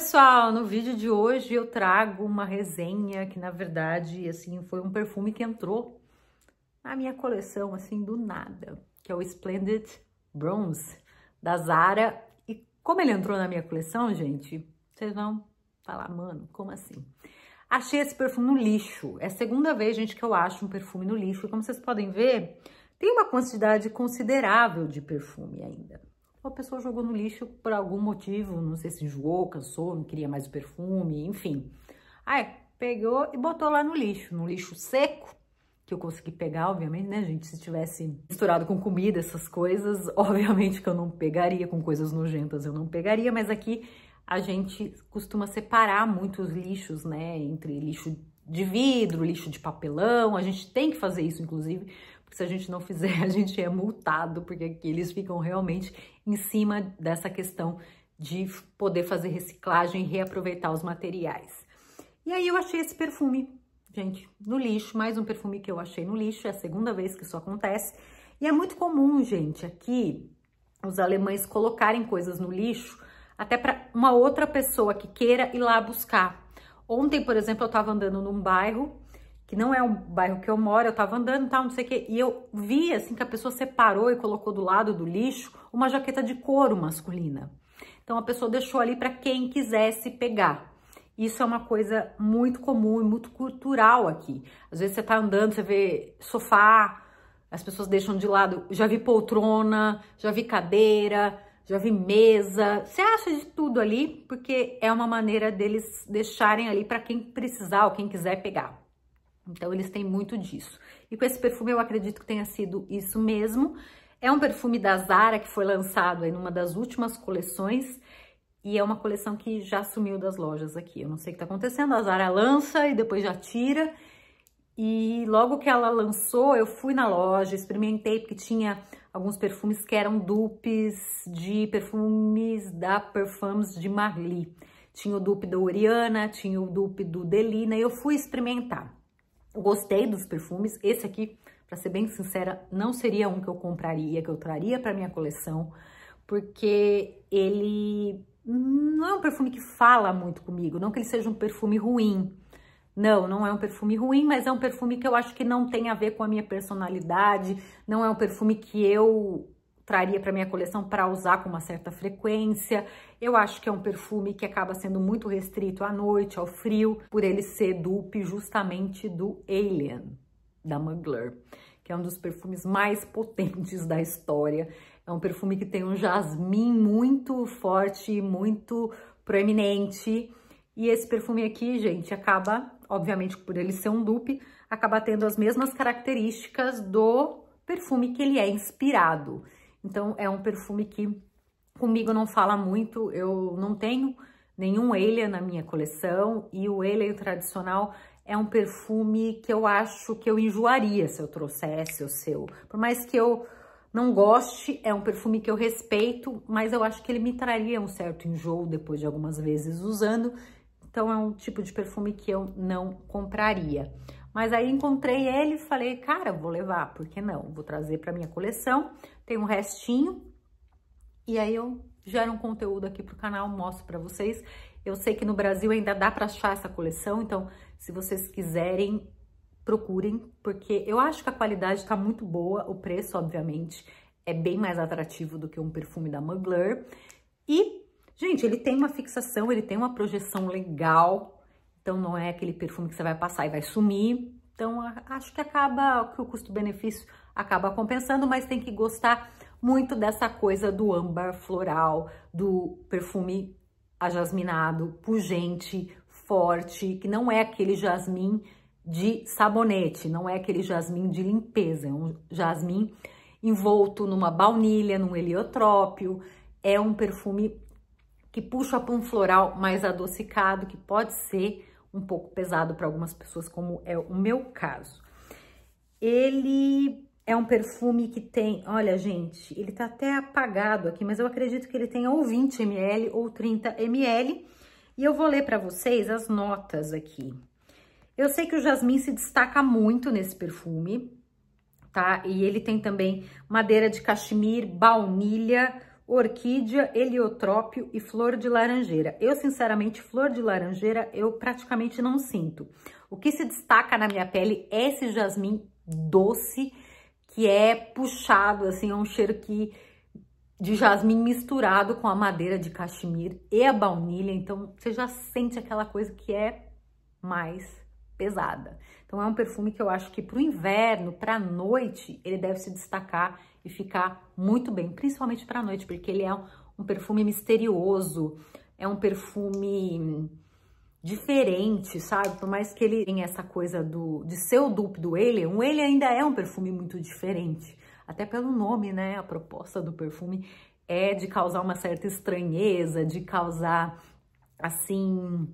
pessoal, no vídeo de hoje eu trago uma resenha que na verdade, assim, foi um perfume que entrou na minha coleção assim do nada, que é o Splendid Bronze da Zara. E como ele entrou na minha coleção, gente, vocês vão falar, mano, como assim? Achei esse perfume no lixo. É a segunda vez, gente, que eu acho um perfume no lixo. E como vocês podem ver, tem uma quantidade considerável de perfume ainda a pessoa jogou no lixo por algum motivo, não sei se enjoou, cansou, não queria mais o perfume, enfim. Aí, pegou e botou lá no lixo, no lixo seco, que eu consegui pegar, obviamente, né, gente? Se tivesse misturado com comida, essas coisas, obviamente que eu não pegaria, com coisas nojentas eu não pegaria, mas aqui a gente costuma separar muitos lixos, né, entre lixo de vidro, lixo de papelão, a gente tem que fazer isso, inclusive, se a gente não fizer, a gente é multado, porque eles ficam realmente em cima dessa questão de poder fazer reciclagem e reaproveitar os materiais. E aí eu achei esse perfume, gente, no lixo, mais um perfume que eu achei no lixo, é a segunda vez que isso acontece. E é muito comum, gente, aqui os alemães colocarem coisas no lixo até para uma outra pessoa que queira ir lá buscar. Ontem, por exemplo, eu estava andando num bairro que não é um bairro que eu moro, eu tava andando e tal, não sei o quê, e eu vi, assim, que a pessoa separou e colocou do lado do lixo uma jaqueta de couro masculina. Então, a pessoa deixou ali para quem quisesse pegar. Isso é uma coisa muito comum e muito cultural aqui. Às vezes você tá andando, você vê sofá, as pessoas deixam de lado. Já vi poltrona, já vi cadeira, já vi mesa. Você acha de tudo ali, porque é uma maneira deles deixarem ali para quem precisar ou quem quiser pegar. Então, eles têm muito disso. E com esse perfume, eu acredito que tenha sido isso mesmo. É um perfume da Zara que foi lançado em uma das últimas coleções e é uma coleção que já sumiu das lojas aqui. Eu não sei o que está acontecendo, a Zara lança e depois já tira. E logo que ela lançou, eu fui na loja, experimentei, porque tinha alguns perfumes que eram dupes de perfumes da Perfumes de Marly. Tinha o dupe da Oriana, tinha o dupe do Delina, e eu fui experimentar. Gostei dos perfumes. Esse aqui, para ser bem sincera, não seria um que eu compraria, que eu traria para minha coleção, porque ele não é um perfume que fala muito comigo, não que ele seja um perfume ruim. Não, não é um perfume ruim, mas é um perfume que eu acho que não tem a ver com a minha personalidade, não é um perfume que eu traria para minha coleção para usar com uma certa frequência. Eu acho que é um perfume que acaba sendo muito restrito à noite, ao frio, por ele ser dupe justamente do Alien, da Mugler, que é um dos perfumes mais potentes da história. É um perfume que tem um jasmim muito forte, muito proeminente. E esse perfume aqui, gente, acaba, obviamente, por ele ser um dupe, acaba tendo as mesmas características do perfume que ele é inspirado. Então é um perfume que comigo não fala muito, eu não tenho nenhum Alien na minha coleção e o Alien tradicional é um perfume que eu acho que eu enjoaria se eu trouxesse o seu. Por mais que eu não goste, é um perfume que eu respeito, mas eu acho que ele me traria um certo enjoo depois de algumas vezes usando. Então é um tipo de perfume que eu não compraria. Mas aí encontrei ele e falei, cara, vou levar, por que não? Vou trazer para minha coleção, tem um restinho. E aí eu gero um conteúdo aqui pro canal, mostro para vocês. Eu sei que no Brasil ainda dá para achar essa coleção, então se vocês quiserem, procurem, porque eu acho que a qualidade tá muito boa, o preço, obviamente, é bem mais atrativo do que um perfume da Mugler. E, gente, ele tem uma fixação, ele tem uma projeção legal, então não é aquele perfume que você vai passar e vai sumir. Então acho que acaba que o custo-benefício acaba compensando, mas tem que gostar muito dessa coisa do âmbar floral, do perfume ajasminado, pungente, forte, que não é aquele jasmim de sabonete, não é aquele jasmim de limpeza, é um jasmim envolto numa baunilha, num heliotrópio, é um perfume que puxa para um floral mais adocicado, que pode ser um pouco pesado para algumas pessoas, como é o meu caso. Ele é um perfume que tem, olha gente, ele tá até apagado aqui, mas eu acredito que ele tenha ou 20 ml ou 30 ml. E eu vou ler para vocês as notas aqui. Eu sei que o jasmim se destaca muito nesse perfume, tá? E ele tem também madeira de cachimir, baunilha, orquídea, heliotrópio e flor de laranjeira. Eu, sinceramente, flor de laranjeira eu praticamente não sinto. O que se destaca na minha pele é esse jasmim doce, que é puxado, assim, é um cheiro que de jasmim misturado com a madeira de cachimir e a baunilha, então você já sente aquela coisa que é mais pesada. Então é um perfume que eu acho que para o inverno, para a noite, ele deve se destacar e ficar muito bem, principalmente para a noite, porque ele é um perfume misterioso, é um perfume diferente, sabe? Por mais que ele tenha essa coisa do, de ser o dupe do ele, um ele ainda é um perfume muito diferente. Até pelo nome, né? A proposta do perfume é de causar uma certa estranheza, de causar, assim,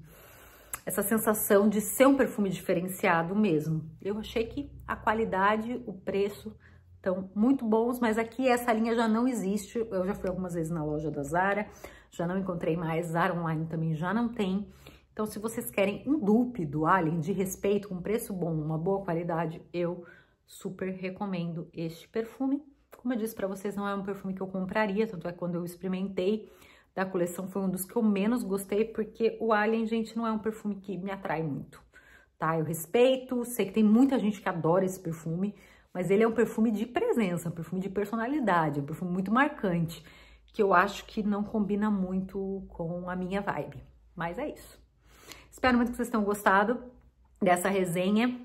essa sensação de ser um perfume diferenciado mesmo. Eu achei que a qualidade, o preço estão muito bons, mas aqui essa linha já não existe. Eu já fui algumas vezes na loja da Zara, já não encontrei mais. Zara Online também já não tem. Então, se vocês querem um dupe do Alien de respeito, com preço bom, uma boa qualidade, eu super recomendo este perfume. Como eu disse para vocês, não é um perfume que eu compraria, tanto é quando eu experimentei, da coleção foi um dos que eu menos gostei, porque o Alien, gente, não é um perfume que me atrai muito, tá? Eu respeito, sei que tem muita gente que adora esse perfume, mas ele é um perfume de presença, um perfume de personalidade, um perfume muito marcante, que eu acho que não combina muito com a minha vibe. Mas é isso. Espero muito que vocês tenham gostado dessa resenha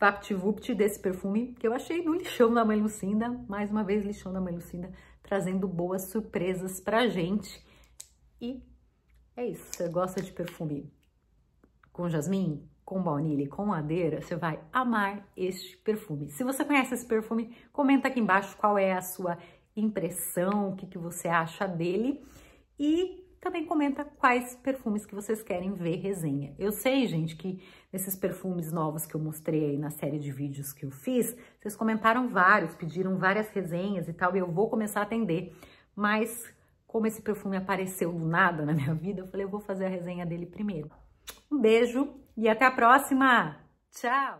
VaptVupt desse perfume, que eu achei no lixão da Mãe Lucinda, mais uma vez lixão da Mãe Lucinda, trazendo boas surpresas pra gente. E é isso. Você gosta de perfume com jasmim, com baunilha e com madeira, você vai amar este perfume. Se você conhece esse perfume, comenta aqui embaixo qual é a sua impressão, o que, que você acha dele e também comenta quais perfumes que vocês querem ver resenha. Eu sei, gente, que nesses perfumes novos que eu mostrei aí na série de vídeos que eu fiz, vocês comentaram vários, pediram várias resenhas e tal, e eu vou começar a atender. Mas como esse perfume apareceu do nada na minha vida, eu falei, eu vou fazer a resenha dele primeiro. Um beijo e até a próxima! Tchau!